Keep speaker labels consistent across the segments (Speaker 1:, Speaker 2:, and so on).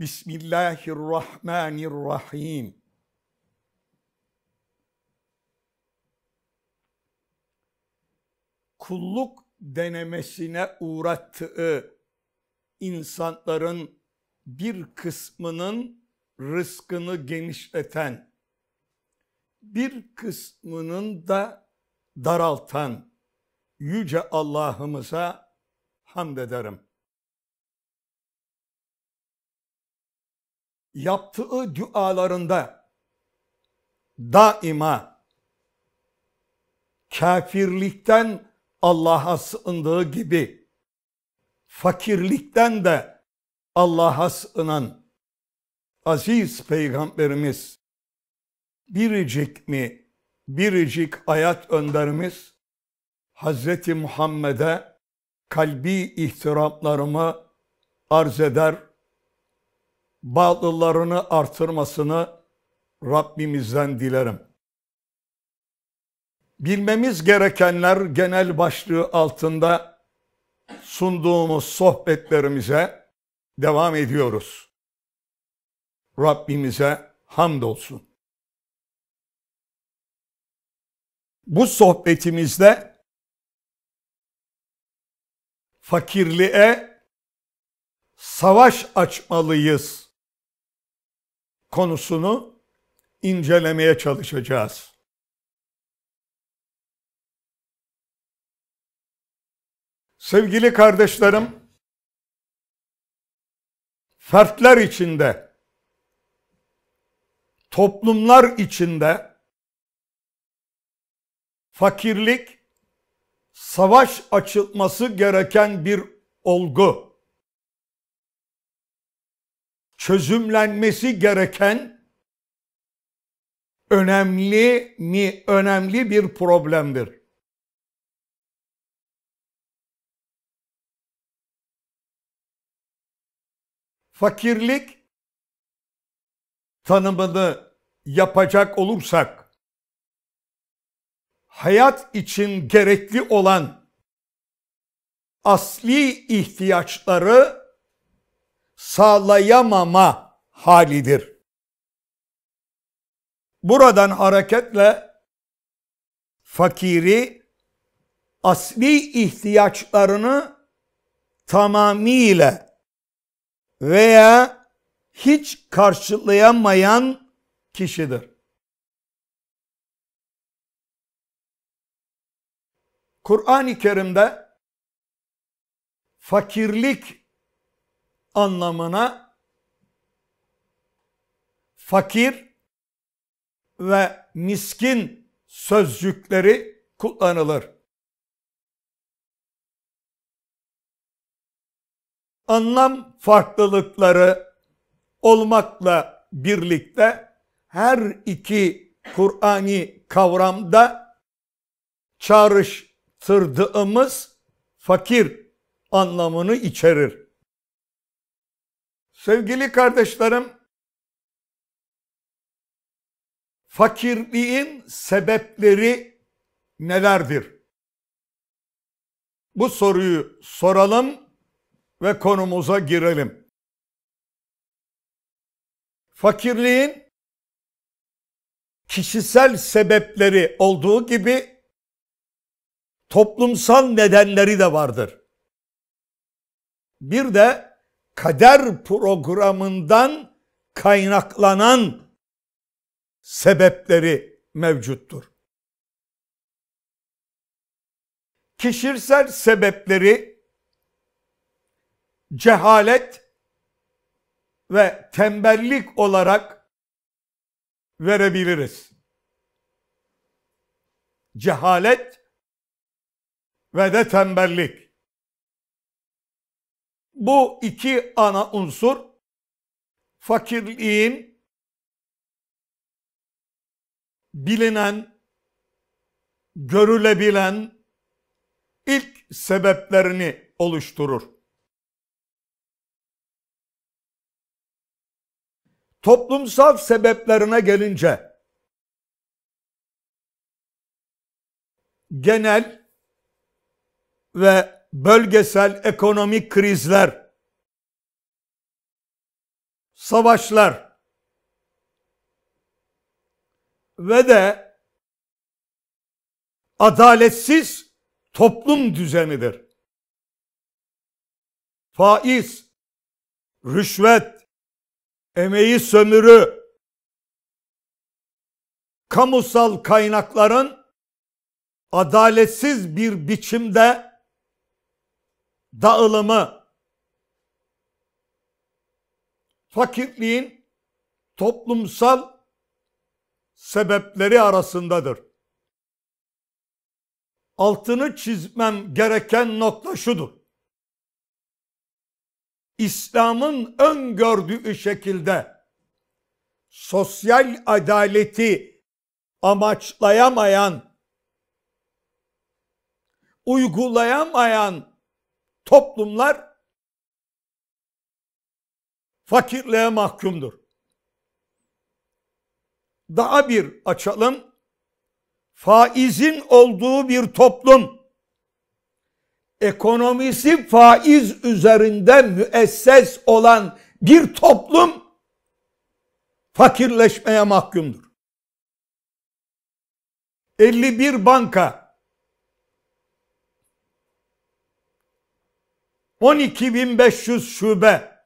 Speaker 1: Bismillahirrahmanirrahim. Kulluk denemesine uğrattığı insanların bir kısmının rızkını genişleten, bir kısmının da daraltan Yüce Allah'ımıza hamd ederim. yaptığı dualarında daima kafirlikten Allah'a sığındığı gibi fakirlikten de Allah'a sığınan aziz peygamberimiz biricik mi biricik hayat önderimiz Hazreti Muhammed'e kalbi ihtiramlarımı arz eder bağlılarını artırmasını Rabbimizden dilerim. Bilmemiz gerekenler genel başlığı altında sunduğumuz sohbetlerimize devam ediyoruz. Rabbimize hamdolsun. Bu sohbetimizde fakirliğe savaş açmalıyız konusunu incelemeye çalışacağız. Sevgili kardeşlerim, fertler içinde, toplumlar içinde fakirlik savaş açılması gereken bir olgu çözümlenmesi gereken önemli mi önemli bir problemdir. Fakirlik tanımını yapacak olursak hayat için gerekli olan asli ihtiyaçları sağlayamama halidir. Buradan hareketle fakiri asli ihtiyaçlarını tamamiyle veya hiç karşılayamayan kişidir. Kur'an-ı Kerim'de fakirlik anlamına fakir ve miskin sözcükleri kullanılır. Anlam farklılıkları olmakla birlikte her iki Kur'ani kavramda çağrıştırdığımız fakir anlamını içerir. Sevgili kardeşlerim, fakirliğin sebepleri nelerdir? Bu soruyu soralım ve konumuza girelim. Fakirliğin kişisel sebepleri olduğu gibi toplumsal nedenleri de vardır. Bir de kader programından kaynaklanan sebepleri mevcuttur. Kişisel sebepleri cehalet ve tembellik olarak verebiliriz. Cehalet ve de tembellik bu iki ana unsur fakirliğin bilinen, görülebilen ilk sebeplerini oluşturur. Toplumsal sebeplerine gelince genel ve bölgesel ekonomik krizler, savaşlar ve de adaletsiz toplum düzenidir. Faiz, rüşvet, emeği sömürü, kamusal kaynakların adaletsiz bir biçimde dağılımı, fakirliğin toplumsal sebepleri arasındadır. Altını çizmem gereken nokta şudur. İslam'ın öngördüğü şekilde sosyal adaleti amaçlayamayan, uygulayamayan toplumlar fakirliğe mahkumdur. Daha bir açalım. Faizin olduğu bir toplum ekonomisi faiz üzerinde müesses olan bir toplum fakirleşmeye mahkumdur. 51 banka 12.500 şube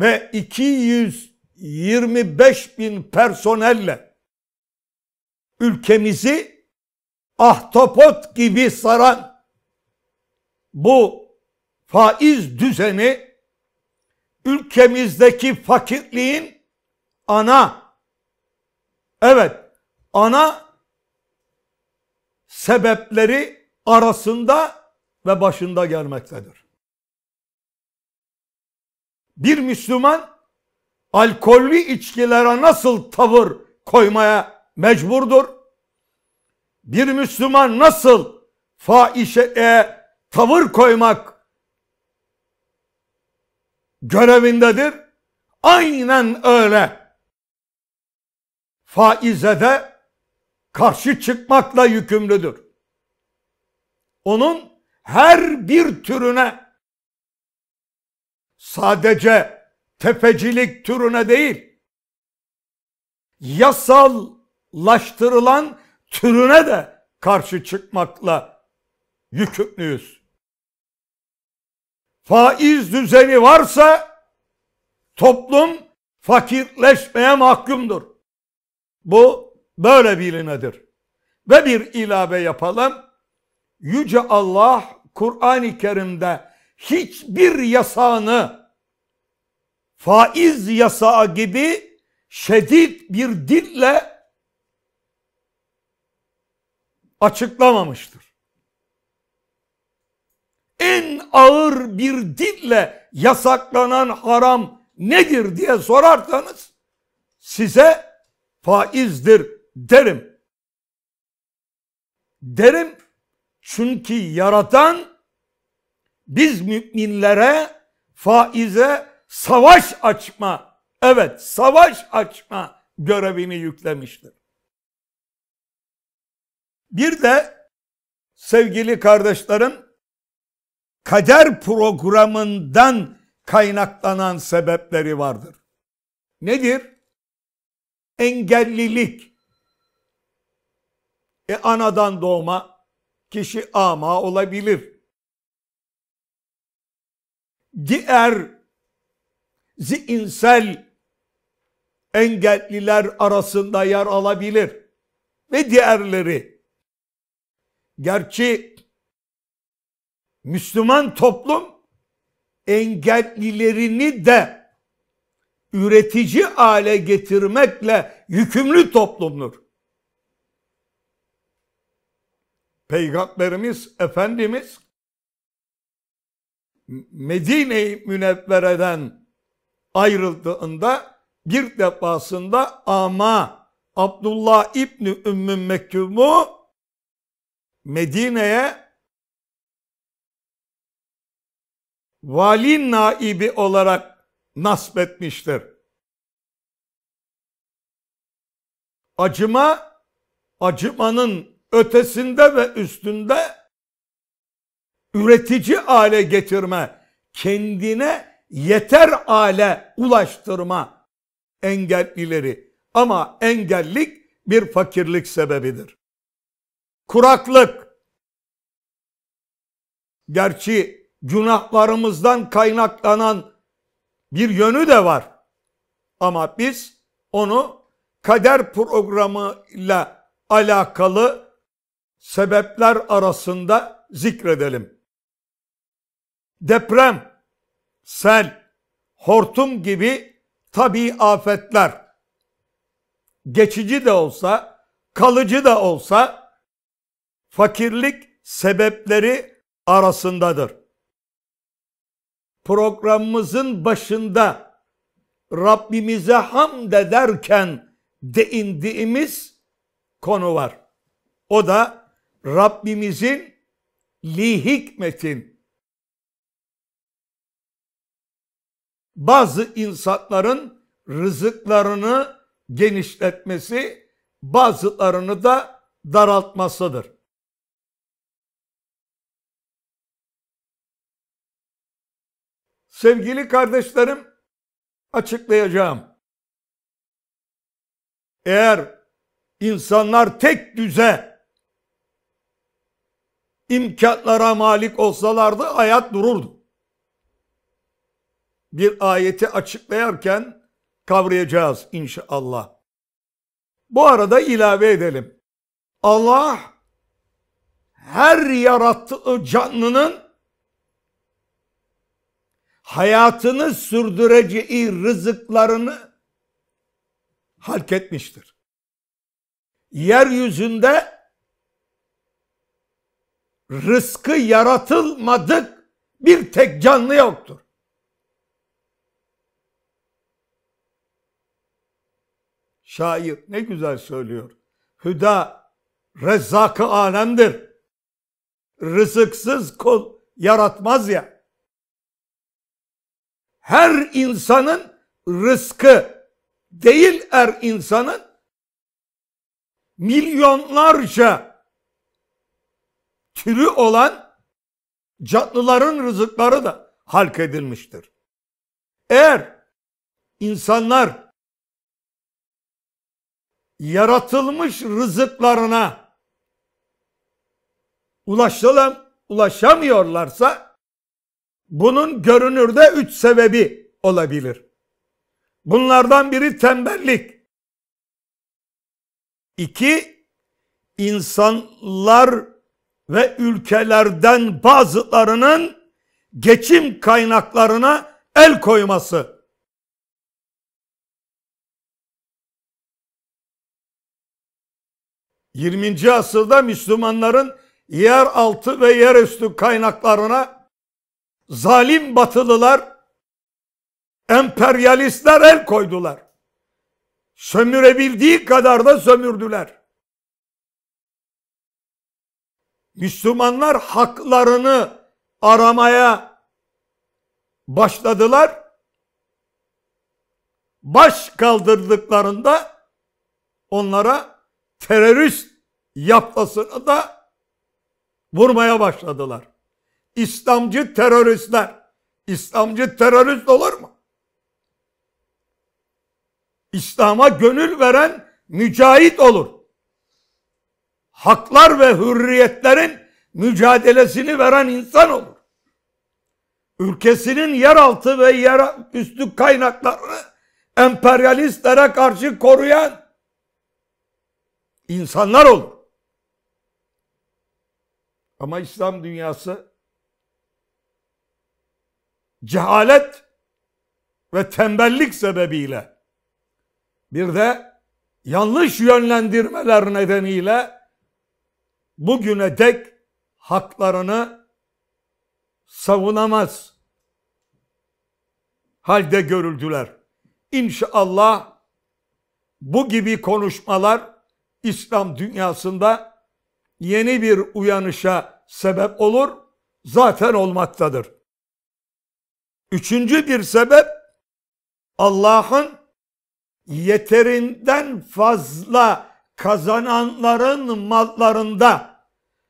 Speaker 1: ve 225 bin personelle ülkemizi ahtapot gibi saran bu faiz düzeni ülkemizdeki fakirliğin ana evet ana sebepleri arasında ve başında gelmektedir bir Müslüman alkollü içkilere nasıl tavır koymaya mecburdur? Bir Müslüman nasıl fahişeye tavır koymak görevindedir? Aynen öyle. Faize de karşı çıkmakla yükümlüdür. Onun her bir türüne sadece tefecilik türüne değil, yasallaştırılan türüne de karşı çıkmakla yükümlüyüz. Faiz düzeni varsa toplum fakirleşmeye mahkumdur. Bu böyle bilinedir. Ve bir ilave yapalım. Yüce Allah Kur'an-ı Kerim'de hiçbir yasağını faiz yasağı gibi şedid bir dille açıklamamıştır. En ağır bir dille yasaklanan haram nedir diye sorarsanız size faizdir derim. Derim çünkü yaratan biz müminlere faize savaş açma, evet savaş açma görevini yüklemiştir. Bir de sevgili kardeşlerim kader programından kaynaklanan sebepleri vardır. Nedir? Engellilik. E anadan doğma kişi ama olabilir diğer zihinsel engelliler arasında yer alabilir ve diğerleri. Gerçi Müslüman toplum engellilerini de üretici hale getirmekle yükümlü toplumdur. Peygamberimiz Efendimiz Medine-i Münevvere'den ayrıldığında bir defasında ama Abdullah İbni Ümmü Mekkumu Medine'ye vali naibi olarak nasbetmiştir. Acıma, acımanın ötesinde ve üstünde üretici hale getirme, kendine yeter hale ulaştırma engellileri. Ama engellik bir fakirlik sebebidir. Kuraklık. Gerçi günahlarımızdan kaynaklanan bir yönü de var. Ama biz onu kader programıyla alakalı sebepler arasında zikredelim deprem, sel, hortum gibi tabi afetler geçici de olsa, kalıcı da olsa fakirlik sebepleri arasındadır. Programımızın başında Rabbimize hamd ederken değindiğimiz konu var. O da Rabbimizin li hikmetin bazı insanların rızıklarını genişletmesi, bazılarını da daraltmasıdır. Sevgili kardeşlerim, açıklayacağım. Eğer insanlar tek düze imkanlara malik olsalardı hayat dururdu bir ayeti açıklayarken kavrayacağız inşallah. Bu arada ilave edelim. Allah her yarattığı canlının hayatını sürdüreceği rızıklarını halk etmiştir. Yeryüzünde rızkı yaratılmadık bir tek canlı yoktur. Şair ne güzel söylüyor. Hüda rezzakı alemdir. Rızıksız kul yaratmaz ya. Her insanın rızkı değil er insanın milyonlarca türü olan canlıların rızıkları da halk edilmiştir. Eğer insanlar yaratılmış rızıklarına ulaşalım, ulaşamıyorlarsa bunun görünürde üç sebebi olabilir. Bunlardan biri tembellik. İki, insanlar ve ülkelerden bazılarının geçim kaynaklarına el koyması. 20. asırda Müslümanların yer altı ve yer üstü kaynaklarına zalim batılılar, emperyalistler el koydular. Sömürebildiği kadar da sömürdüler. Müslümanlar haklarını aramaya başladılar. Baş kaldırdıklarında onlara terörist yapmasını da vurmaya başladılar. İslamcı teröristler. İslamcı terörist olur mu? İslam'a gönül veren mücahit olur. Haklar ve hürriyetlerin mücadelesini veren insan olur. Ülkesinin yeraltı ve yer üstü kaynaklarını emperyalistlere karşı koruyan insanlar olur. Ama İslam dünyası cehalet ve tembellik sebebiyle bir de yanlış yönlendirmeler nedeniyle bugüne dek haklarını savunamaz halde görüldüler. İnşallah bu gibi konuşmalar İslam dünyasında yeni bir uyanışa sebep olur, zaten olmaktadır. Üçüncü bir sebep Allah'ın yeterinden fazla kazananların mallarında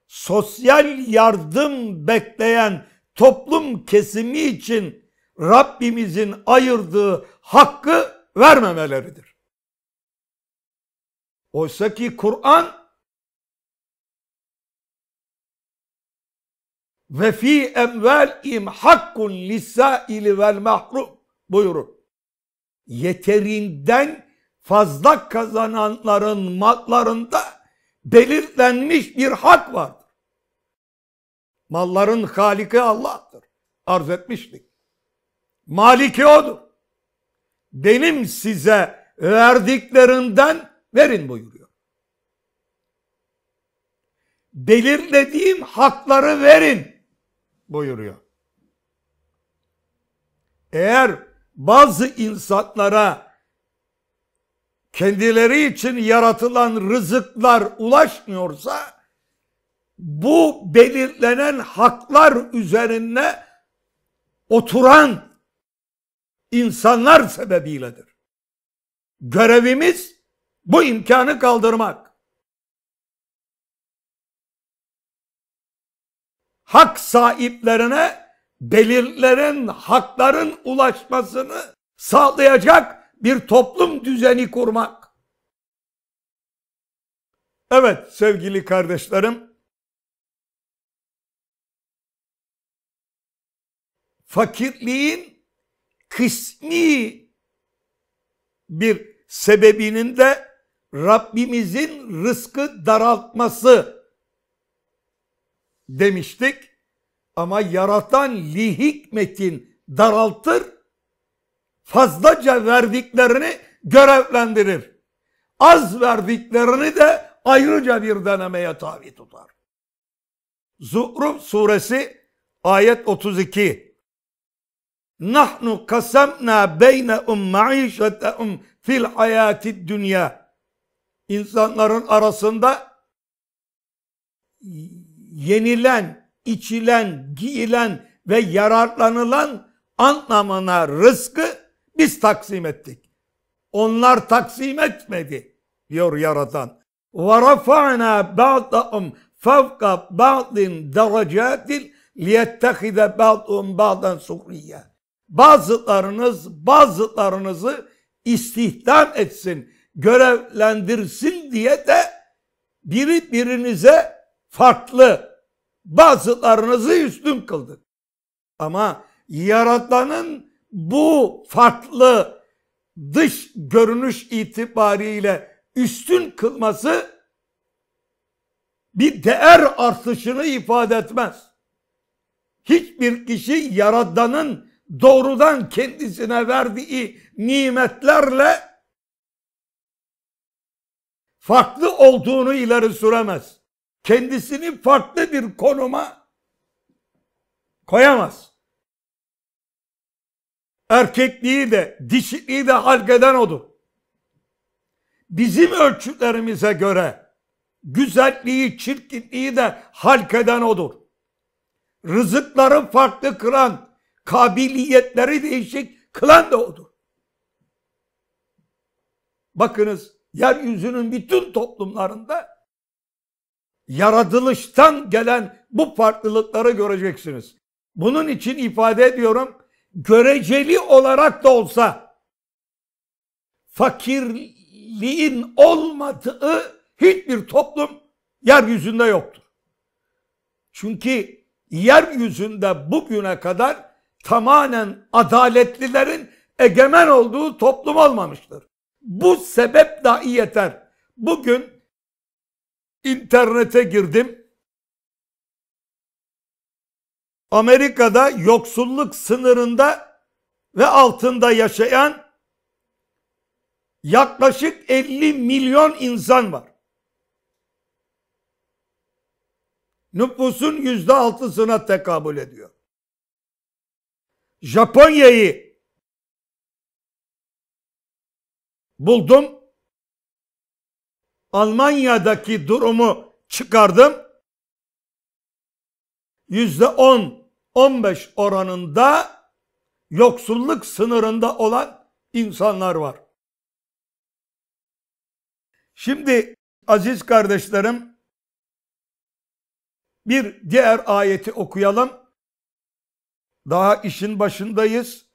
Speaker 1: sosyal yardım bekleyen toplum kesimi için Rabbimizin ayırdığı hakkı vermemeleridir. Oysa ki Kur'an ve fi emvelihim hakkun lisaili vel mahrum buyurur. Yeterinden fazla kazananların mallarında belirlenmiş bir hak vardır. Malların haliki Allah'tır. Arz etmiştik. Maliki odur. Benim size verdiklerinden Verin buyuruyor. Belirlediğim hakları verin buyuruyor. Eğer bazı insanlara kendileri için yaratılan rızıklar ulaşmıyorsa bu belirlenen haklar üzerine oturan insanlar sebebiyledir. Görevimiz bu imkanı kaldırmak. Hak sahiplerine belirlerin, hakların ulaşmasını sağlayacak bir toplum düzeni kurmak. Evet sevgili kardeşlerim, fakirliğin kısmi bir sebebinin de Rabbimizin rızkı daraltması demiştik. Ama yaratan li hikmetin daraltır, fazlaca verdiklerini görevlendirir. Az verdiklerini de ayrıca bir denemeye tabi tutar. Zuhruf suresi ayet 32. Nahnu kasamna beyne um maişetehum fil hayati dünya insanların arasında yenilen, içilen, giyilen ve yararlanılan anlamına rızkı biz taksim ettik. Onlar taksim etmedi diyor Yaratan. وَرَفَعْنَا بَعْضَهُمْ فَوْقَ بَعْضٍ دَرَجَاتٍ لِيَتَّخِذَ بَعْضُهُمْ بَعْضًا سُخْرِيَّ Bazılarınız bazılarınızı istihdam etsin görevlendirsin diye de biri birinize farklı bazılarınızı üstün kıldık. Ama yaratanın bu farklı dış görünüş itibariyle üstün kılması bir değer artışını ifade etmez. Hiçbir kişi yaradanın doğrudan kendisine verdiği nimetlerle farklı olduğunu ileri süremez. Kendisini farklı bir konuma koyamaz. Erkekliği de dişiliği de halkeden odur. Bizim ölçülerimize göre güzelliği, çirkinliği de halkeden odur. Rızıkları farklı kılan, kabiliyetleri değişik kılan da odur. Bakınız yeryüzünün bütün toplumlarında yaratılıştan gelen bu farklılıkları göreceksiniz. Bunun için ifade ediyorum göreceli olarak da olsa fakirliğin olmadığı hiçbir toplum yeryüzünde yoktur. Çünkü yeryüzünde bugüne kadar tamamen adaletlilerin egemen olduğu toplum olmamıştır. Bu sebep dahi yeter. Bugün internete girdim. Amerika'da yoksulluk sınırında ve altında yaşayan yaklaşık 50 milyon insan var. Nüfusun yüzde altısına tekabül ediyor. Japonya'yı buldum. Almanya'daki durumu çıkardım. Yüzde on, on beş oranında yoksulluk sınırında olan insanlar var. Şimdi aziz kardeşlerim bir diğer ayeti okuyalım. Daha işin başındayız.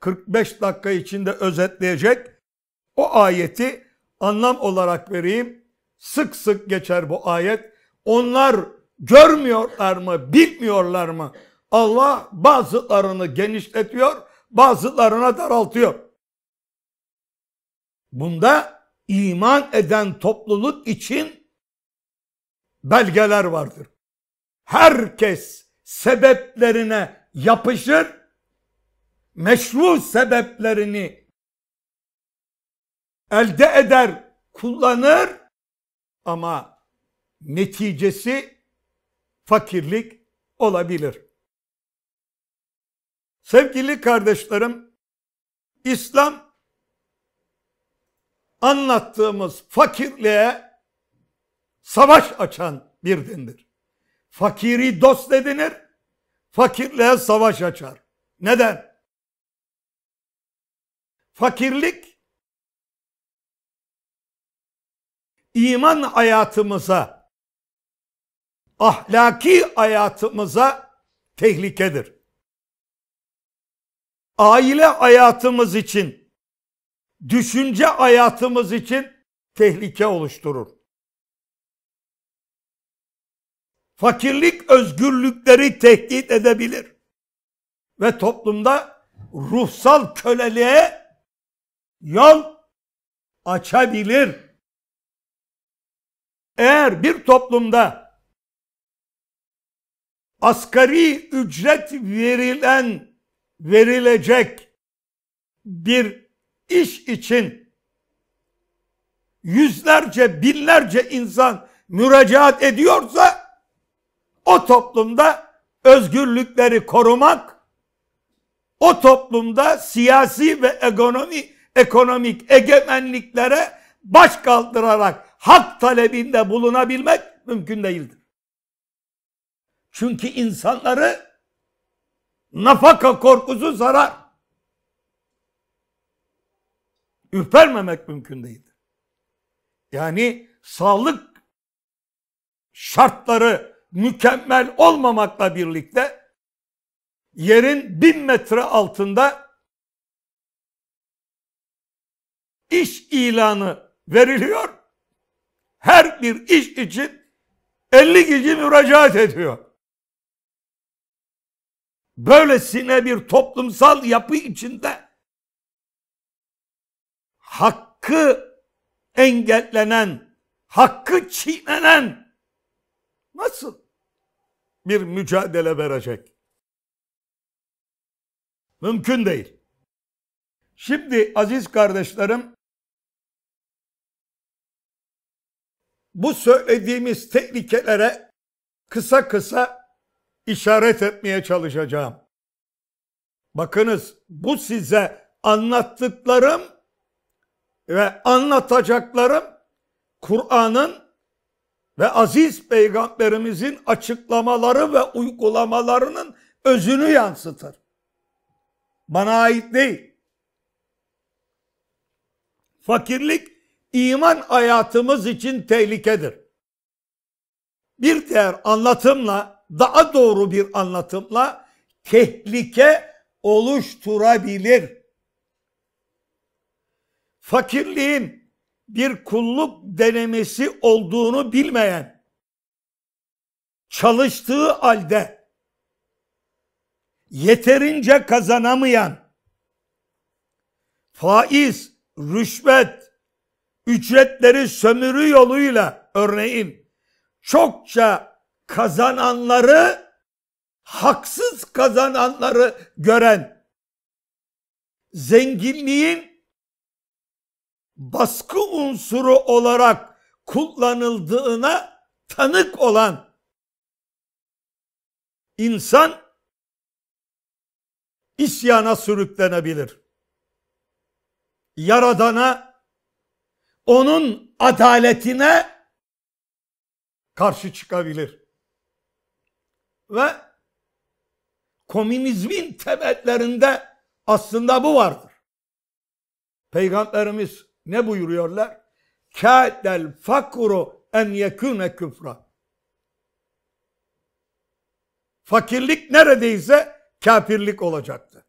Speaker 1: 45 dakika içinde özetleyecek. O ayeti anlam olarak vereyim. Sık sık geçer bu ayet. Onlar görmüyorlar mı, bilmiyorlar mı? Allah bazılarını genişletiyor, bazılarına daraltıyor. Bunda iman eden topluluk için belgeler vardır. Herkes sebeplerine yapışır, meşru sebeplerini elde eder, kullanır ama neticesi fakirlik olabilir. Sevgili kardeşlerim, İslam anlattığımız fakirliğe savaş açan bir dindir. Fakiri dost edinir, fakirliğe savaş açar. Neden? Fakirlik iman hayatımıza, ahlaki hayatımıza tehlikedir. Aile hayatımız için, düşünce hayatımız için tehlike oluşturur. Fakirlik özgürlükleri tehdit edebilir ve toplumda ruhsal köleliğe yol açabilir. Eğer bir toplumda asgari ücret verilen verilecek bir iş için yüzlerce binlerce insan müracaat ediyorsa o toplumda özgürlükleri korumak o toplumda siyasi ve ekonomi ekonomik egemenliklere baş kaldırarak hak talebinde bulunabilmek mümkün değildir. Çünkü insanları nafaka korkusu zarar Ürpermemek mümkün değildir. Yani sağlık şartları mükemmel olmamakla birlikte yerin bin metre altında iş ilanı veriliyor her bir iş için 50 kişi müracaat ediyor. Böylesine bir toplumsal yapı içinde hakkı engellenen, hakkı çiğnenen nasıl bir mücadele verecek? Mümkün değil. Şimdi aziz kardeşlerim bu söylediğimiz tehlikelere kısa kısa işaret etmeye çalışacağım. Bakınız bu size anlattıklarım ve anlatacaklarım Kur'an'ın ve aziz peygamberimizin açıklamaları ve uygulamalarının özünü yansıtır. Bana ait değil. Fakirlik iman hayatımız için tehlikedir. Bir diğer anlatımla, daha doğru bir anlatımla tehlike oluşturabilir. Fakirliğin bir kulluk denemesi olduğunu bilmeyen, çalıştığı halde yeterince kazanamayan, faiz, rüşvet, ücretleri sömürü yoluyla örneğin çokça kazananları haksız kazananları gören zenginliğin baskı unsuru olarak kullanıldığına tanık olan insan isyana sürüklenebilir. Yaradana onun adaletine karşı çıkabilir. Ve komünizmin temellerinde aslında bu vardır. Peygamberimiz ne buyuruyorlar? Kâdel fakru en yekûne küfra. Fakirlik neredeyse kafirlik olacaktı.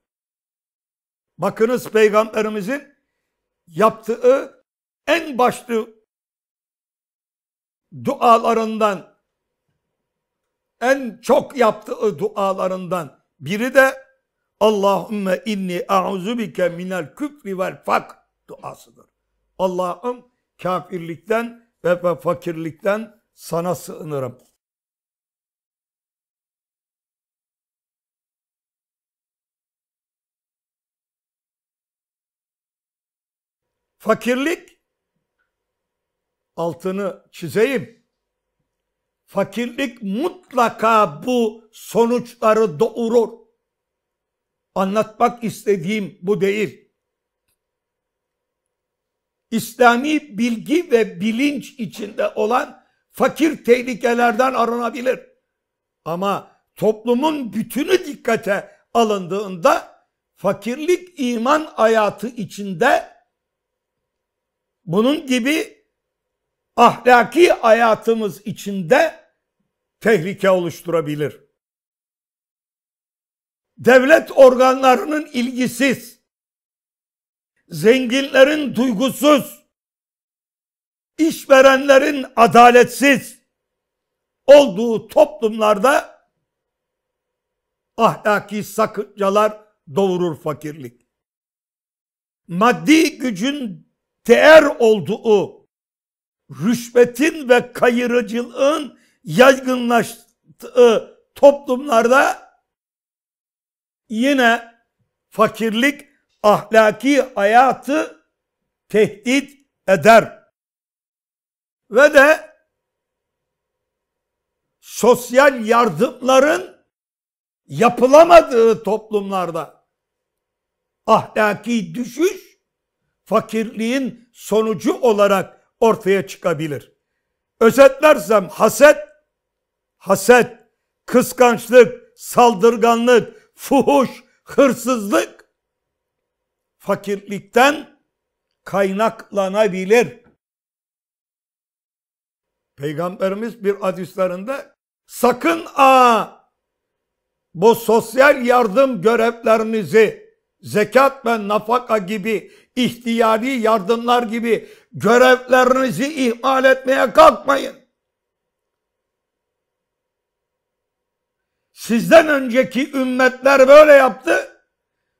Speaker 1: Bakınız peygamberimizin yaptığı en başlı dualarından en çok yaptığı dualarından biri de Allahümme inni a'uzubike minel küfri vel fak duasıdır. Allah'ım kafirlikten ve fakirlikten sana sığınırım. Fakirlik altını çizeyim. Fakirlik mutlaka bu sonuçları doğurur. Anlatmak istediğim bu değil. İslami bilgi ve bilinç içinde olan fakir tehlikelerden arınabilir. Ama toplumun bütünü dikkate alındığında fakirlik iman hayatı içinde bunun gibi ahlaki hayatımız içinde tehlike oluşturabilir. Devlet organlarının ilgisiz, zenginlerin duygusuz, işverenlerin adaletsiz olduğu toplumlarda ahlaki sakıncalar doğurur fakirlik. Maddi gücün değer olduğu rüşvetin ve kayırıcılığın yaygınlaştığı toplumlarda yine fakirlik ahlaki hayatı tehdit eder. Ve de sosyal yardımların yapılamadığı toplumlarda ahlaki düşüş fakirliğin sonucu olarak ortaya çıkabilir. Özetlersem haset, haset, kıskançlık, saldırganlık, fuhuş, hırsızlık fakirlikten kaynaklanabilir. Peygamberimiz bir hadislerinde sakın a bu sosyal yardım görevlerinizi zekat ve nafaka gibi ihtiyari yardımlar gibi görevlerinizi ihmal etmeye kalkmayın. Sizden önceki ümmetler böyle yaptı.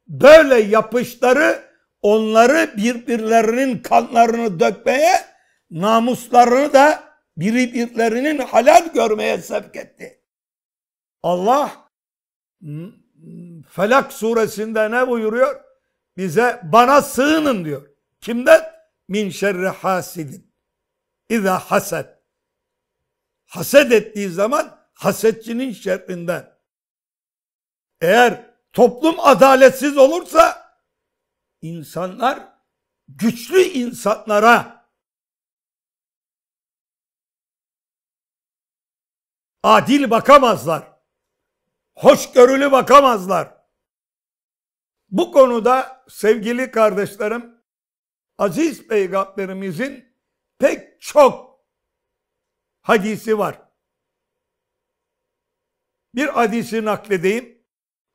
Speaker 1: Böyle yapışları onları birbirlerinin kanlarını dökmeye, namuslarını da birbirlerinin halal görmeye sevk etti. Allah Felak suresinde ne buyuruyor? bize bana sığının diyor. Kimden? Min şerri hasidin. İza haset. Haset ettiği zaman hasetçinin şerrinden. Eğer toplum adaletsiz olursa insanlar güçlü insanlara adil bakamazlar. Hoşgörülü bakamazlar. Bu konuda sevgili kardeşlerim aziz peygamberimizin pek çok hadisi var. Bir hadisi nakledeyim.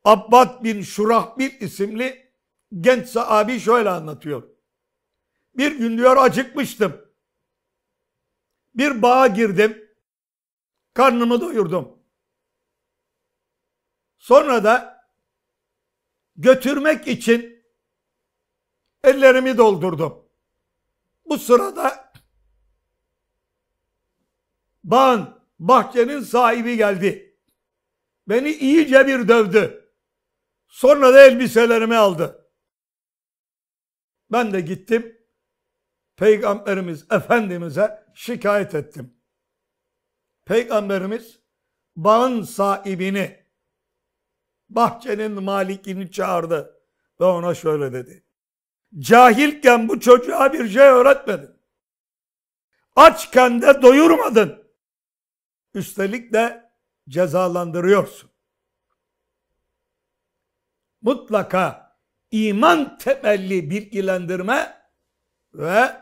Speaker 1: Abbad bin Şurahbil isimli genç sahabi şöyle anlatıyor. Bir gün diyor acıkmıştım. Bir bağa girdim. Karnımı doyurdum. Sonra da götürmek için ellerimi doldurdum. Bu sırada ban bahçenin sahibi geldi. Beni iyice bir dövdü. Sonra da elbiselerimi aldı. Ben de gittim. Peygamberimiz Efendimiz'e şikayet ettim. Peygamberimiz bağın sahibini bahçenin malikini çağırdı ve ona şöyle dedi. Cahilken bu çocuğa bir şey öğretmedin. Açken de doyurmadın. Üstelik de cezalandırıyorsun. Mutlaka iman temelli bilgilendirme ve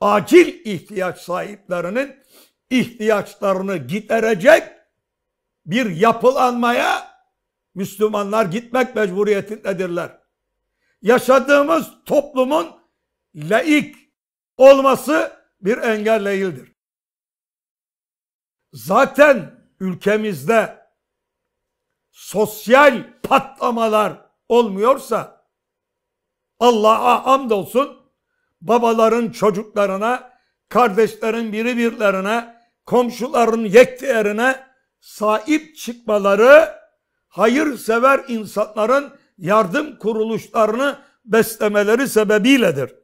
Speaker 1: acil ihtiyaç sahiplerinin ihtiyaçlarını giderecek bir yapılanmaya Müslümanlar gitmek mecburiyetindedirler. Yaşadığımız toplumun laik olması bir engel değildir. Zaten ülkemizde sosyal patlamalar olmuyorsa Allah'a hamdolsun babaların çocuklarına, kardeşlerin biri birlerine, komşuların yerine sahip çıkmaları hayırsever insanların yardım kuruluşlarını beslemeleri sebebiyledir.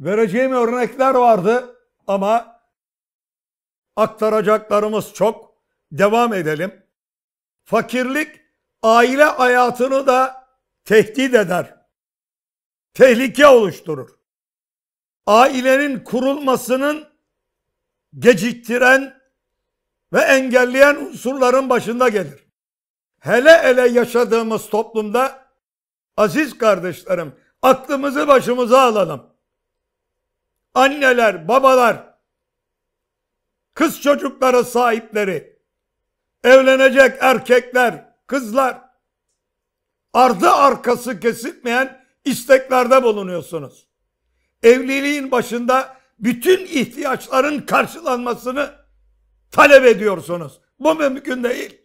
Speaker 1: Vereceğim örnekler vardı ama aktaracaklarımız çok. Devam edelim. Fakirlik aile hayatını da tehdit eder. Tehlike oluşturur. Ailenin kurulmasının geciktiren ve engelleyen unsurların başında gelir. Hele hele yaşadığımız toplumda aziz kardeşlerim aklımızı başımıza alalım. Anneler, babalar, kız çocukları sahipleri, evlenecek erkekler, kızlar, ardı arkası kesilmeyen isteklerde bulunuyorsunuz. Evliliğin başında bütün ihtiyaçların karşılanmasını talep ediyorsunuz. Bu mümkün değil.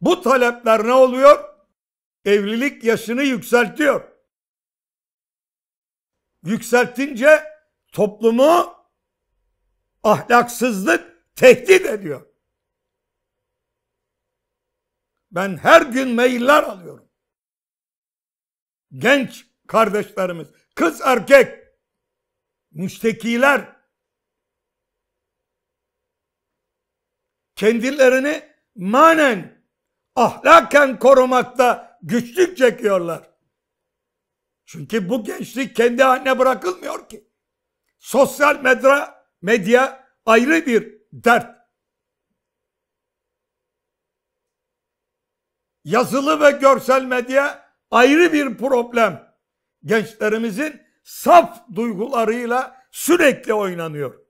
Speaker 1: Bu talepler ne oluyor? Evlilik yaşını yükseltiyor. Yükseltince toplumu ahlaksızlık tehdit ediyor. Ben her gün mailler alıyorum. Genç kardeşlerimiz, kız erkek müstekiler kendilerini manen ahlaken korumakta güçlük çekiyorlar. Çünkü bu gençlik kendi haline bırakılmıyor ki. Sosyal medya, medya ayrı bir dert. Yazılı ve görsel medya ayrı bir problem. Gençlerimizin saf duygularıyla sürekli oynanıyor.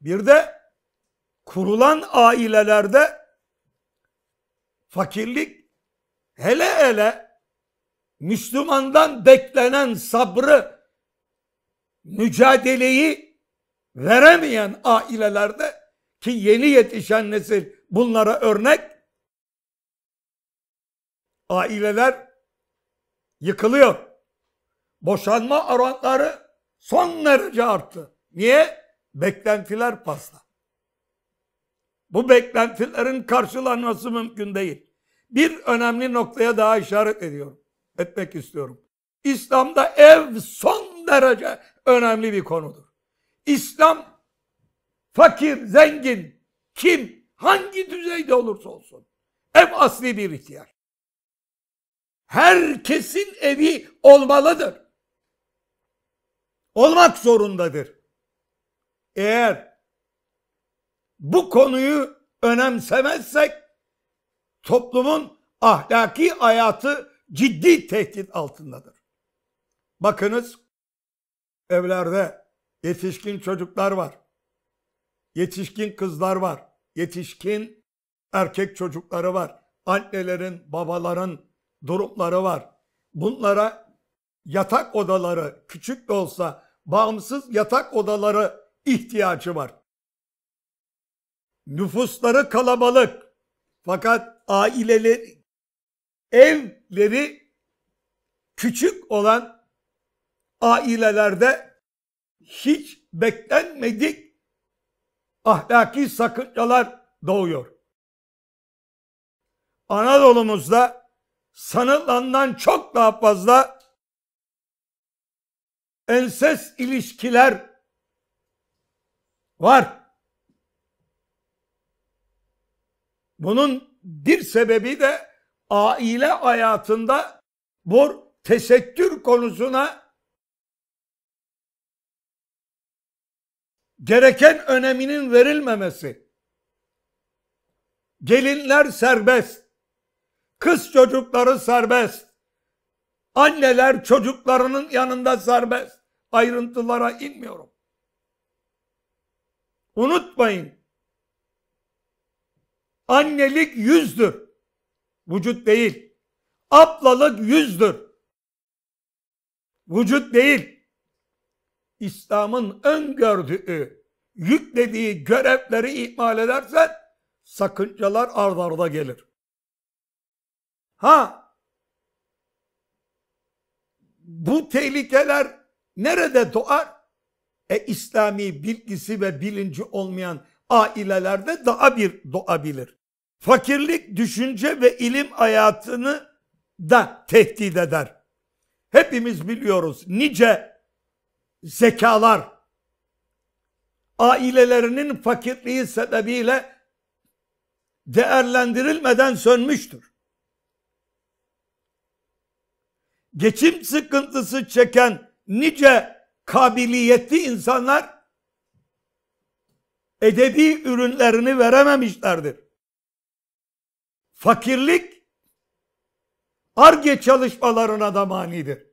Speaker 1: Bir de kurulan ailelerde fakirlik hele hele Müslümandan beklenen sabrı, mücadeleyi veremeyen ailelerde ki yeni yetişen nesil bunlara örnek aileler yıkılıyor boşanma oranları son derece arttı. Niye? Beklentiler fazla. Bu beklentilerin karşılanması mümkün değil. Bir önemli noktaya daha işaret ediyorum. Etmek istiyorum. İslam'da ev son derece önemli bir konudur. İslam fakir, zengin, kim, hangi düzeyde olursa olsun ev asli bir ihtiyaç. Herkesin evi olmalıdır olmak zorundadır. Eğer bu konuyu önemsemezsek toplumun ahlaki hayatı ciddi tehdit altındadır. Bakınız evlerde yetişkin çocuklar var. Yetişkin kızlar var. Yetişkin erkek çocukları var. Annelerin, babaların durumları var. Bunlara yatak odaları küçük de olsa bağımsız yatak odaları ihtiyacı var. Nüfusları kalabalık fakat aileleri evleri küçük olan ailelerde hiç beklenmedik ahlaki sakıncalar doğuyor. Anadolu'muzda sanılandan çok daha fazla enses ilişkiler var. Bunun bir sebebi de aile hayatında bu tesettür konusuna gereken öneminin verilmemesi. Gelinler serbest. Kız çocukları serbest. Anneler çocuklarının yanında serbest. Ayrıntılara inmiyorum. Unutmayın. Annelik yüzdür. Vücut değil. Ablalık yüzdür. Vücut değil. İslam'ın öngördüğü, yüklediği görevleri ihmal edersen sakıncalar ardarda arda gelir. Ha bu tehlikeler nerede doğar? E İslami bilgisi ve bilinci olmayan ailelerde daha bir doğabilir. Fakirlik düşünce ve ilim hayatını da tehdit eder. Hepimiz biliyoruz nice zekalar ailelerinin fakirliği sebebiyle değerlendirilmeden sönmüştür. geçim sıkıntısı çeken nice kabiliyetli insanlar edebi ürünlerini verememişlerdir. Fakirlik arge çalışmalarına da manidir.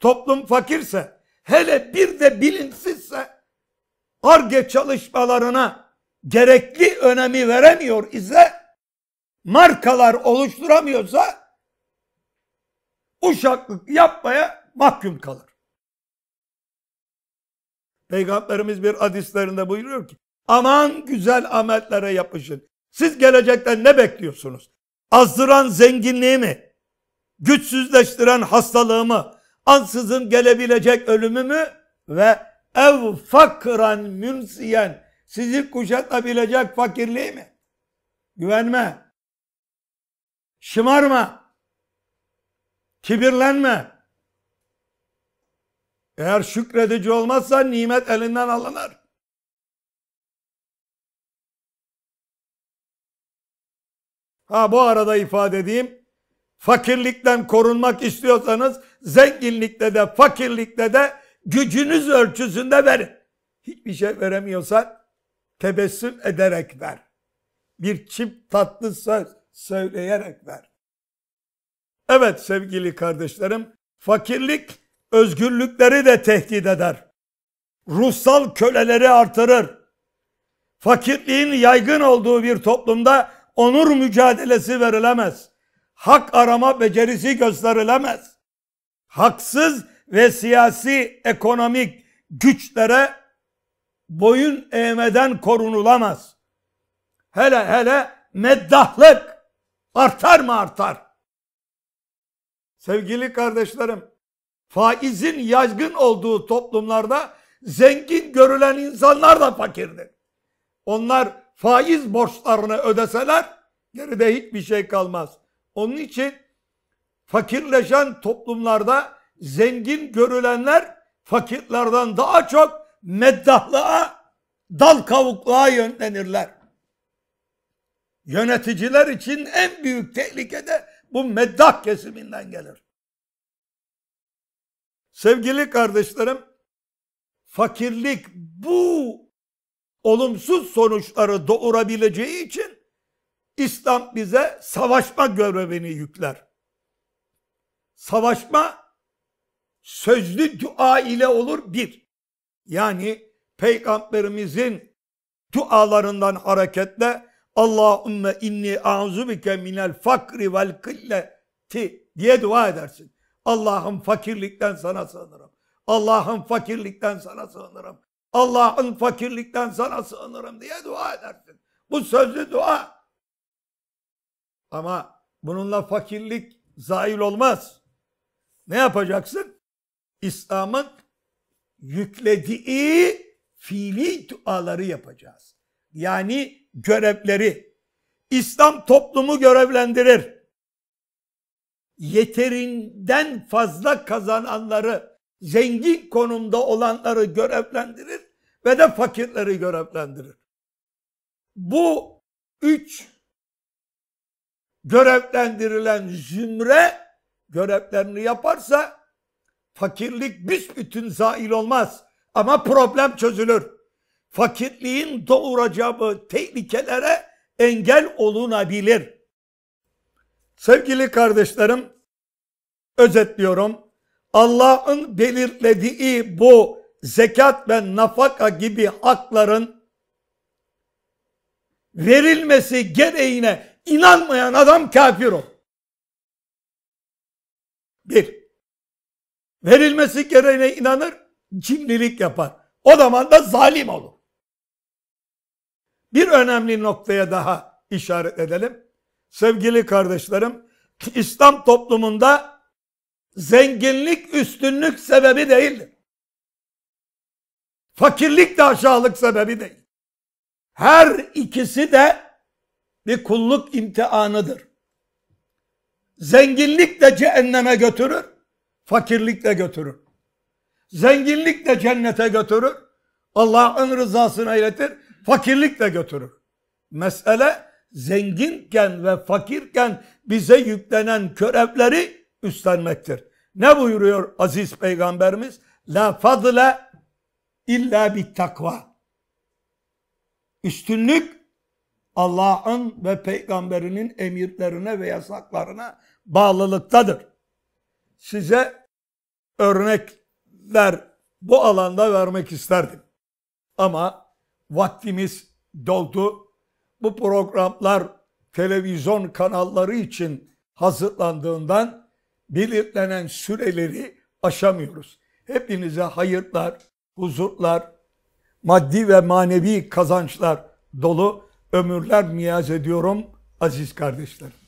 Speaker 1: Toplum fakirse, hele bir de bilinçsizse arge çalışmalarına gerekli önemi veremiyor ise markalar oluşturamıyorsa uşaklık yapmaya mahkum kalır. Peygamberimiz bir hadislerinde buyuruyor ki aman güzel amellere yapışın. Siz gelecekten ne bekliyorsunuz? Azdıran zenginliği mi? Güçsüzleştiren hastalığı mı? Ansızın gelebilecek ölümü mü? Ve ev fakran münsiyen sizi kuşatabilecek fakirliği mi? Güvenme. Şımarma. Kibirlenme. Eğer şükredici olmazsan nimet elinden alınır. Ha bu arada ifade edeyim. Fakirlikten korunmak istiyorsanız zenginlikte de fakirlikte de gücünüz ölçüsünde verin. Hiçbir şey veremiyorsan tebessüm ederek ver. Bir çift tatlı söz söyleyerek ver. Evet sevgili kardeşlerim, fakirlik özgürlükleri de tehdit eder. Ruhsal köleleri artırır. Fakirliğin yaygın olduğu bir toplumda onur mücadelesi verilemez. Hak arama becerisi gösterilemez. Haksız ve siyasi ekonomik güçlere boyun eğmeden korunulamaz. Hele hele meddahlık artar mı artar? Sevgili kardeşlerim, faizin yaygın olduğu toplumlarda zengin görülen insanlar da fakirdir. Onlar faiz borçlarını ödeseler geride hiçbir şey kalmaz. Onun için fakirleşen toplumlarda zengin görülenler fakirlerden daha çok meddahlığa, dal kavukluğa yönlenirler. Yöneticiler için en büyük tehlike de bu meddah kesiminden gelir. Sevgili kardeşlerim, fakirlik bu olumsuz sonuçları doğurabileceği için İslam bize savaşma görevini yükler. Savaşma sözlü dua ile olur bir. Yani peygamberimizin dualarından hareketle Allahümme inni a'zubike minel fakri vel killeti diye dua edersin. Allah'ım fakirlikten sana sığınırım. Allah'ım fakirlikten sana sığınırım. Allah'ın fakirlikten sana sığınırım diye dua edersin. Bu sözlü dua. Ama bununla fakirlik zail olmaz. Ne yapacaksın? İslam'ın yüklediği fiili duaları yapacağız yani görevleri. İslam toplumu görevlendirir. Yeterinden fazla kazananları, zengin konumda olanları görevlendirir ve de fakirleri görevlendirir. Bu üç görevlendirilen zümre görevlerini yaparsa fakirlik biz bütün zail olmaz. Ama problem çözülür fakirliğin doğuracağı tehlikelere engel olunabilir. Sevgili kardeşlerim, özetliyorum. Allah'ın belirlediği bu zekat ve nafaka gibi hakların verilmesi gereğine inanmayan adam kafir olur. Bir, verilmesi gereğine inanır, cimrilik yapar. O zaman da zalim olur bir önemli noktaya daha işaret edelim. Sevgili kardeşlerim, İslam toplumunda zenginlik üstünlük sebebi değil Fakirlik de aşağılık sebebi değil. Her ikisi de bir kulluk imtihanıdır. Zenginlik de cehenneme götürür, fakirlik de götürür. Zenginlik de cennete götürür, Allah'ın rızasına iletir, fakirlik de götürür. Mesele zenginken ve fakirken bize yüklenen görevleri üstlenmektir. Ne buyuruyor aziz peygamberimiz? La fadle illa bit takva. Üstünlük Allah'ın ve peygamberinin emirlerine ve yasaklarına bağlılıktadır. Size örnekler bu alanda vermek isterdim. Ama vaktimiz doldu. Bu programlar televizyon kanalları için hazırlandığından belirlenen süreleri aşamıyoruz. Hepinize hayırlar, huzurlar, maddi ve manevi kazançlar dolu ömürler niyaz ediyorum aziz kardeşlerim.